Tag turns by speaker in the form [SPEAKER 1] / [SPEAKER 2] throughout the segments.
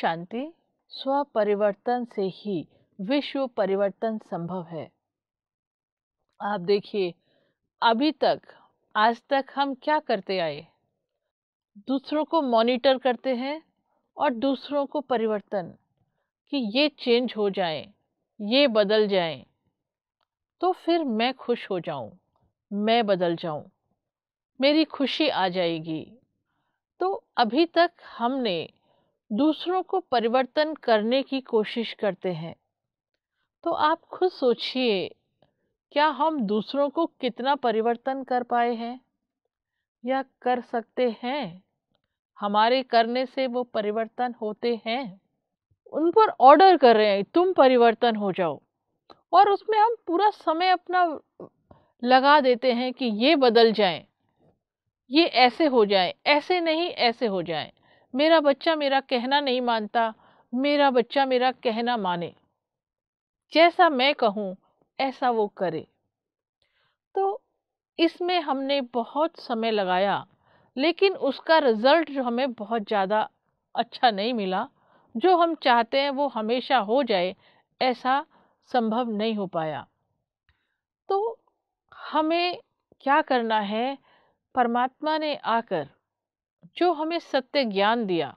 [SPEAKER 1] शांति स्व परिवर्तन से ही विश्व परिवर्तन संभव है आप देखिए अभी तक आज तक हम क्या करते आए दूसरों को मॉनिटर करते हैं और दूसरों को परिवर्तन कि ये चेंज हो जाए ये बदल जाए तो फिर मैं खुश हो जाऊं, मैं बदल जाऊं, मेरी खुशी आ जाएगी तो अभी तक हमने दूसरों को परिवर्तन करने की कोशिश करते हैं तो आप खुद सोचिए क्या हम दूसरों को कितना परिवर्तन कर पाए हैं या कर सकते हैं हमारे करने से वो परिवर्तन होते हैं उन पर ऑर्डर कर रहे हैं तुम परिवर्तन हो जाओ और उसमें हम पूरा समय अपना लगा देते हैं कि ये बदल जाएं, ये ऐसे हो जाएं, ऐसे नहीं ऐसे हो जाएं। मेरा बच्चा मेरा कहना नहीं मानता मेरा बच्चा मेरा कहना माने जैसा मैं कहूँ ऐसा वो करे तो इसमें हमने बहुत समय लगाया लेकिन उसका रिज़ल्ट जो हमें बहुत ज़्यादा अच्छा नहीं मिला जो हम चाहते हैं वो हमेशा हो जाए ऐसा संभव नहीं हो पाया तो हमें क्या करना है परमात्मा ने आकर जो हमें सत्य ज्ञान दिया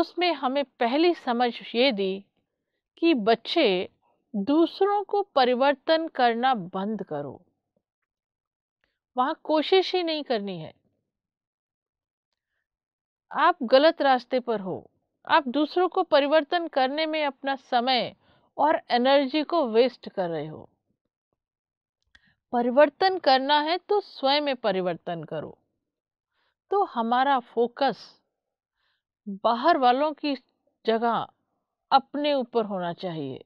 [SPEAKER 1] उसमें हमें पहली समझ ये दी कि बच्चे दूसरों को परिवर्तन करना बंद करो वहां कोशिश ही नहीं करनी है आप गलत रास्ते पर हो आप दूसरों को परिवर्तन करने में अपना समय और एनर्जी को वेस्ट कर रहे हो परिवर्तन करना है तो स्वयं में परिवर्तन करो तो हमारा फोकस बाहर वालों की जगह अपने ऊपर होना चाहिए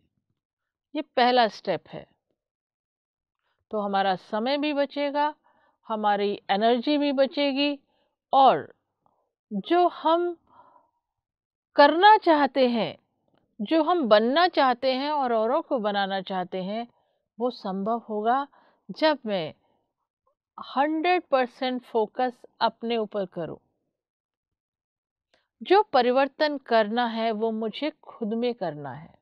[SPEAKER 1] ये पहला स्टेप है तो हमारा समय भी बचेगा हमारी एनर्जी भी बचेगी और जो हम करना चाहते हैं जो हम बनना चाहते हैं और औरों को बनाना चाहते हैं वो संभव होगा जब मैं हंड्रेड परसेंट फोकस अपने ऊपर करो जो परिवर्तन करना है वो मुझे खुद में करना है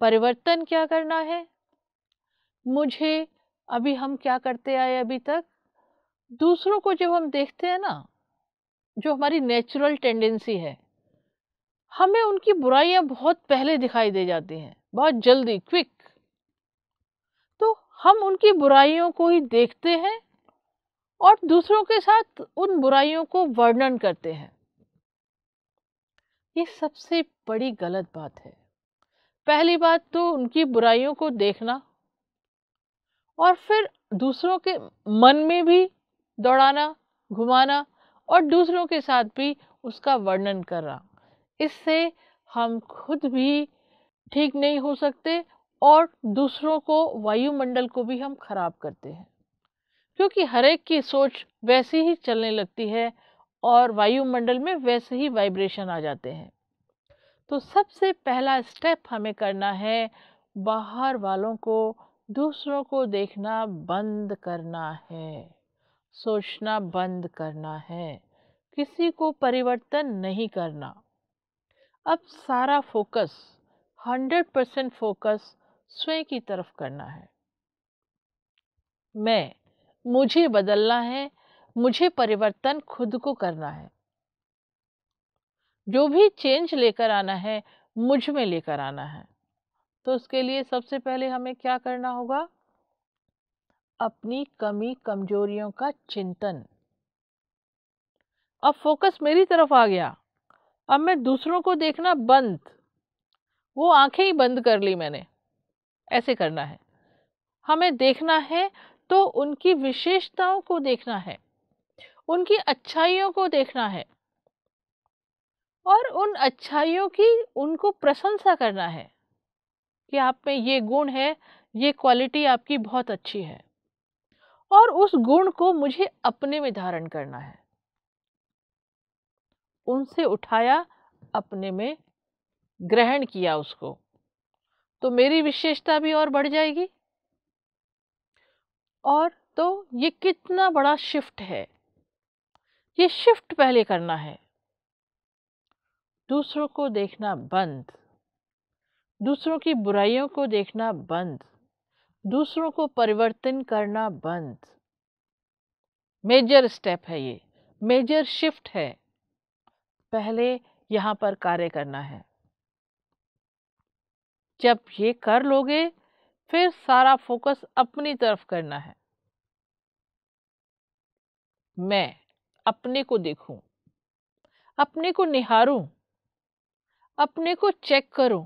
[SPEAKER 1] परिवर्तन क्या करना है मुझे अभी हम क्या करते आए अभी तक दूसरों को जब हम देखते हैं ना जो हमारी नेचुरल टेंडेंसी है हमें उनकी बुराइयां बहुत पहले दिखाई दे जाती हैं बहुत जल्दी क्विक हम उनकी बुराइयों को ही देखते हैं और दूसरों के साथ उन बुराइयों को वर्णन करते हैं ये सबसे बड़ी गलत बात है पहली बात तो उनकी बुराइयों को देखना और फिर दूसरों के मन में भी दौड़ाना घुमाना और दूसरों के साथ भी उसका वर्णन करना इससे हम खुद भी ठीक नहीं हो सकते और दूसरों को वायुमंडल को भी हम खराब करते हैं क्योंकि हर एक की सोच वैसी ही चलने लगती है और वायुमंडल में वैसे ही वाइब्रेशन आ जाते हैं तो सबसे पहला स्टेप हमें करना है बाहर वालों को दूसरों को देखना बंद करना है सोचना बंद करना है किसी को परिवर्तन नहीं करना अब सारा फोकस हंड्रेड परसेंट फोकस स्वयं की तरफ करना है मैं मुझे बदलना है मुझे परिवर्तन खुद को करना है जो भी चेंज लेकर आना है मुझ में लेकर आना है तो उसके लिए सबसे पहले हमें क्या करना होगा अपनी कमी कमजोरियों का चिंतन अब फोकस मेरी तरफ आ गया अब मैं दूसरों को देखना बंद वो आंखें ही बंद कर ली मैंने ऐसे करना है हमें देखना है तो उनकी विशेषताओं को देखना है उनकी अच्छाइयों को देखना है और उन अच्छाइयों की उनको प्रशंसा करना है कि आप में ये गुण है ये क्वालिटी आपकी बहुत अच्छी है और उस गुण को मुझे अपने में धारण करना है उनसे उठाया अपने में ग्रहण किया उसको तो मेरी विशेषता भी और बढ़ जाएगी और तो ये कितना बड़ा शिफ्ट है ये शिफ्ट पहले करना है दूसरों को देखना बंद दूसरों की बुराइयों को देखना बंद दूसरों को परिवर्तन करना बंद मेजर स्टेप है ये मेजर शिफ्ट है पहले यहाँ पर कार्य करना है जब ये कर लोगे फिर सारा फोकस अपनी तरफ करना है मैं अपने को देखूं, अपने को निहारूं, अपने को चेक करूं,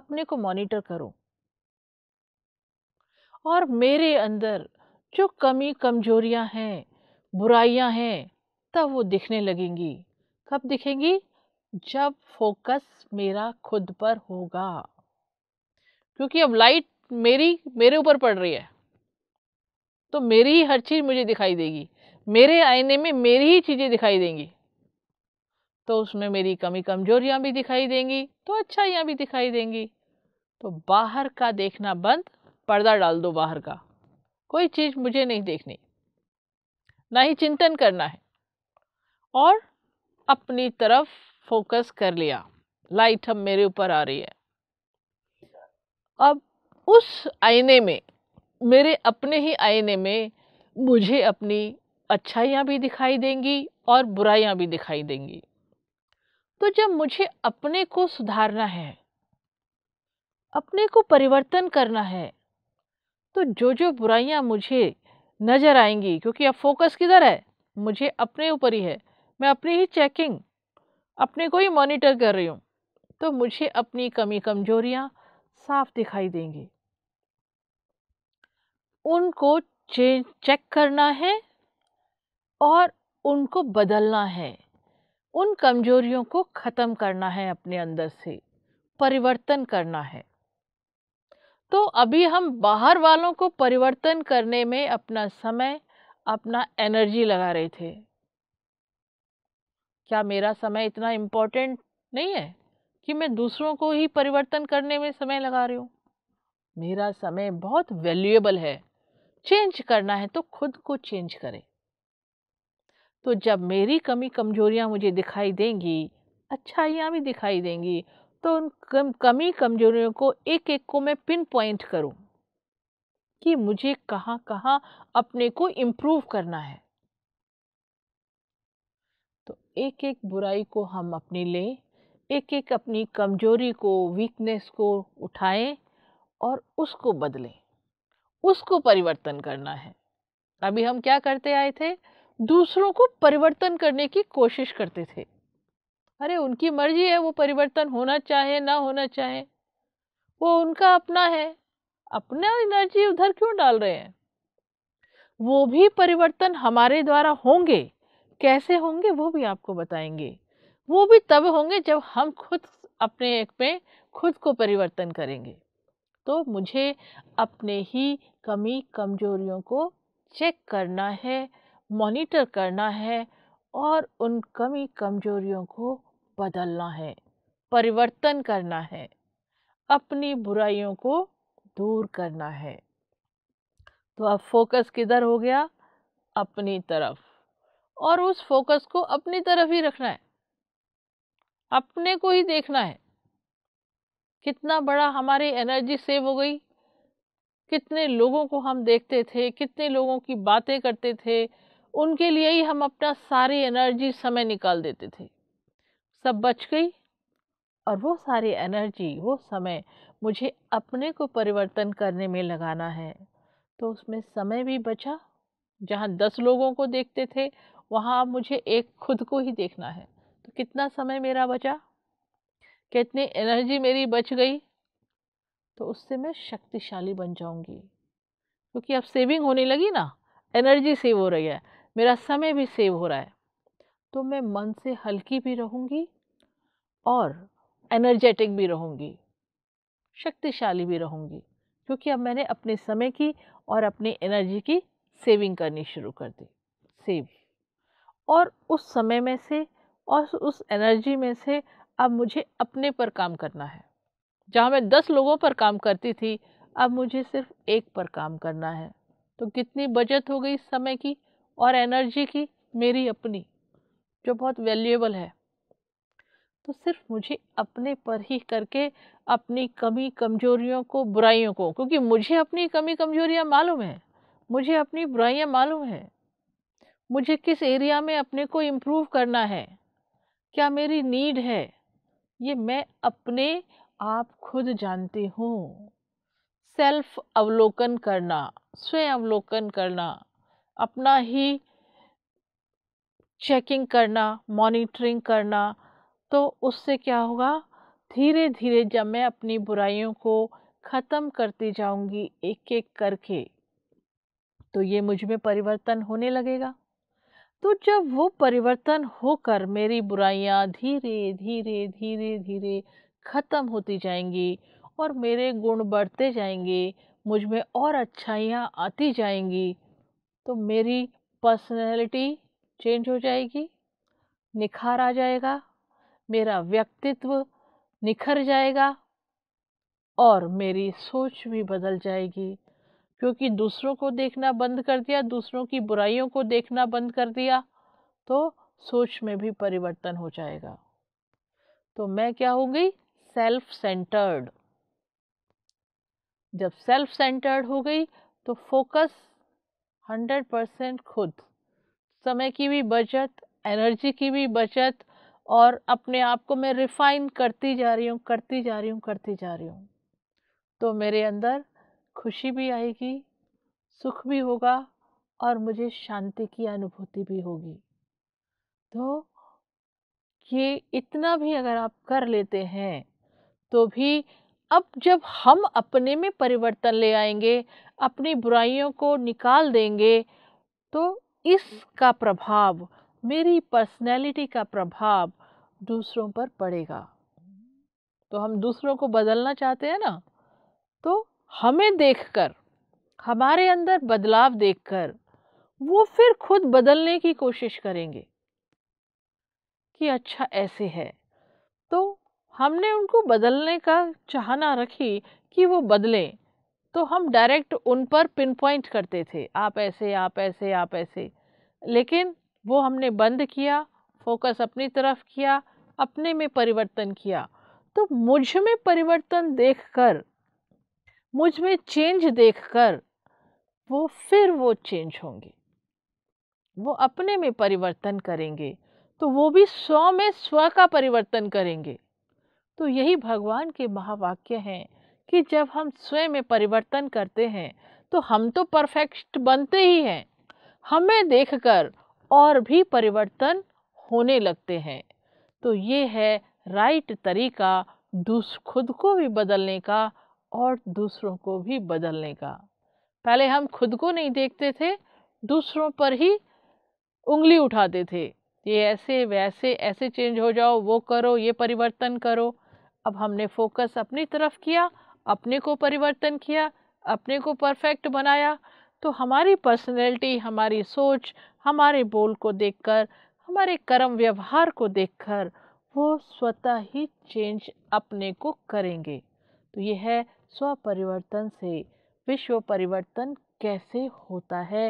[SPEAKER 1] अपने को मॉनिटर करूं और मेरे अंदर जो कमी कमजोरियां हैं बुराइयां हैं तब वो दिखने लगेंगी कब दिखेंगी जब फोकस मेरा खुद पर होगा क्योंकि अब लाइट मेरी मेरे ऊपर पड़ रही है तो मेरी ही हर चीज़ मुझे दिखाई देगी मेरे आईने में मेरी ही चीज़ें दिखाई देंगी तो उसमें मेरी कमी कमजोरियाँ भी दिखाई देंगी तो अच्छाइयाँ भी दिखाई देंगी तो बाहर का देखना बंद पर्दा डाल दो बाहर का कोई चीज़ मुझे नहीं देखनी ना ही चिंतन करना है और अपनी तरफ फोकस कर लिया लाइट अब मेरे ऊपर आ रही है अब उस आईने में मेरे अपने ही आईने में मुझे अपनी अच्छाइयाँ भी दिखाई देंगी और बुराइयाँ भी दिखाई देंगी तो जब मुझे अपने को सुधारना है अपने को परिवर्तन करना है तो जो जो बुराइयाँ मुझे नज़र आएंगी क्योंकि अब फोकस किधर है मुझे अपने ऊपर ही है मैं अपनी ही चेकिंग अपने को ही मॉनिटर कर रही हूँ तो मुझे अपनी कमी कमजोरियाँ साफ दिखाई देंगी उनको चेक करना है और उनको बदलना है उन कमजोरियों को ख़त्म करना है अपने अंदर से परिवर्तन करना है तो अभी हम बाहर वालों को परिवर्तन करने में अपना समय अपना एनर्जी लगा रहे थे क्या मेरा समय इतना इम्पोर्टेंट नहीं है कि मैं दूसरों को ही परिवर्तन करने में समय लगा रही हूँ मेरा समय बहुत वैल्यूएबल है चेंज करना है तो खुद को चेंज करें तो जब मेरी कमी कमजोरियाँ मुझे दिखाई देंगी अच्छाइयाँ भी दिखाई देंगी तो उन कम, कमी कमजोरियों को एक एक को मैं पिन पॉइंट करूँ कि मुझे कहाँ कहाँ अपने को इम्प्रूव करना है एक एक बुराई को हम अपने लें एक एक अपनी कमजोरी को वीकनेस को उठाएं और उसको बदलें उसको परिवर्तन करना है अभी हम क्या करते आए थे दूसरों को परिवर्तन करने की कोशिश करते थे अरे उनकी मर्जी है वो परिवर्तन होना चाहे ना होना चाहे वो उनका अपना है अपना एनर्जी उधर क्यों डाल रहे हैं वो भी परिवर्तन हमारे द्वारा होंगे कैसे होंगे वो भी आपको बताएंगे वो भी तब होंगे जब हम खुद अपने एक में खुद को परिवर्तन करेंगे तो मुझे अपने ही कमी कमजोरियों को चेक करना है मॉनिटर करना है और उन कमी कमजोरियों को बदलना है परिवर्तन करना है अपनी बुराइयों को दूर करना है तो अब फोकस किधर हो गया अपनी तरफ और उस फोकस को अपनी तरफ ही रखना है अपने को ही देखना है कितना बड़ा हमारी एनर्जी सेव हो गई कितने लोगों को हम देखते थे कितने लोगों की बातें करते थे उनके लिए ही हम अपना सारी एनर्जी समय निकाल देते थे सब बच गई और वो सारी एनर्जी वो समय मुझे अपने को परिवर्तन करने में लगाना है तो उसमें समय भी बचा जहाँ दस लोगों को देखते थे वहाँ मुझे एक खुद को ही देखना है तो कितना समय मेरा बचा कितनी एनर्जी मेरी बच गई तो उससे मैं शक्तिशाली बन जाऊंगी क्योंकि अब सेविंग होने लगी ना एनर्जी सेव हो रही है मेरा समय भी सेव हो रहा है तो मैं मन से हल्की भी रहूँगी और एनर्जेटिक भी रहूँगी शक्तिशाली भी रहूँगी क्योंकि अब मैंने अपने समय की और अपनी एनर्जी की सेविंग करनी शुरू कर दी सेव और उस समय में से और उस एनर्जी में से अब मुझे अपने पर काम करना है जहाँ मैं दस लोगों पर काम करती थी अब मुझे सिर्फ एक पर काम करना है तो कितनी बचत हो गई समय की और एनर्जी की मेरी अपनी जो बहुत वैल्यूएबल है तो सिर्फ मुझे अपने पर ही करके अपनी कमी कमजोरियों को बुराइयों को क्योंकि मुझे अपनी कमी कमजोरियाँ मालूम है मुझे अपनी बुराइयाँ मालूम है मुझे किस एरिया में अपने को इम्प्रूव करना है क्या मेरी नीड है ये मैं अपने आप खुद जानती हूँ सेल्फ अवलोकन करना स्वयं अवलोकन करना अपना ही चेकिंग करना मॉनिटरिंग करना तो उससे क्या होगा धीरे धीरे जब मैं अपनी बुराइयों को ख़त्म करती जाऊंगी एक एक करके तो ये मुझ में परिवर्तन होने लगेगा तो जब वो परिवर्तन होकर मेरी बुराइयाँ धीरे धीरे धीरे धीरे ख़त्म होती जाएंगी और मेरे गुण बढ़ते जाएंगे मुझ में और अच्छाइयाँ आती जाएंगी तो मेरी पर्सनैलिटी चेंज हो जाएगी निखार आ जाएगा मेरा व्यक्तित्व निखर जाएगा और मेरी सोच भी बदल जाएगी क्योंकि दूसरों को देखना बंद कर दिया दूसरों की बुराइयों को देखना बंद कर दिया तो सोच में भी परिवर्तन हो जाएगा तो मैं क्या हो गई सेल्फ सेंटर्ड जब सेल्फ सेंटर्ड हो गई तो फोकस हंड्रेड परसेंट खुद समय की भी बचत एनर्जी की भी बचत और अपने आप को मैं रिफाइन करती जा रही हूँ करती जा रही हूँ करती जा रही हूँ तो मेरे अंदर खुशी भी आएगी सुख भी होगा और मुझे शांति की अनुभूति भी होगी तो ये इतना भी अगर आप कर लेते हैं तो भी अब जब हम अपने में परिवर्तन ले आएंगे अपनी बुराइयों को निकाल देंगे तो इसका प्रभाव मेरी पर्सनैलिटी का प्रभाव दूसरों पर पड़ेगा तो हम दूसरों को बदलना चाहते हैं ना तो हमें देखकर हमारे अंदर बदलाव देखकर वो फिर खुद बदलने की कोशिश करेंगे कि अच्छा ऐसे है तो हमने उनको बदलने का चाहना रखी कि वो बदलें तो हम डायरेक्ट उन पर पिन पॉइंट करते थे आप ऐसे आप ऐसे आप ऐसे लेकिन वो हमने बंद किया फोकस अपनी तरफ किया अपने में परिवर्तन किया तो मुझ में परिवर्तन देखकर मुझ में चेंज देखकर वो फिर वो चेंज होंगे वो अपने में परिवर्तन करेंगे तो वो भी स्व में स्व का परिवर्तन करेंगे तो यही भगवान के महावाक्य हैं कि जब हम स्वयं में परिवर्तन करते हैं तो हम तो परफेक्ट बनते ही हैं हमें देखकर और भी परिवर्तन होने लगते हैं तो ये है राइट तरीका दूस खुद को भी बदलने का और दूसरों को भी बदलने का पहले हम खुद को नहीं देखते थे दूसरों पर ही उंगली उठाते थे ये ऐसे वैसे ऐसे चेंज हो जाओ वो करो ये परिवर्तन करो अब हमने फोकस अपनी तरफ किया अपने को परिवर्तन किया अपने को परफेक्ट बनाया तो हमारी पर्सनैलिटी हमारी सोच हमारे बोल को देखकर हमारे कर्म व्यवहार को देखकर वो स्वतः ही चेंज अपने को करेंगे तो ये है स्वपरिवर्तन से विश्व परिवर्तन कैसे होता है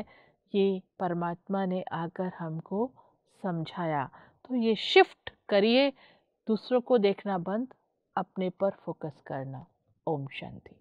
[SPEAKER 1] ये परमात्मा ने आकर हमको समझाया तो ये शिफ्ट करिए दूसरों को देखना बंद अपने पर फोकस करना ओम शांति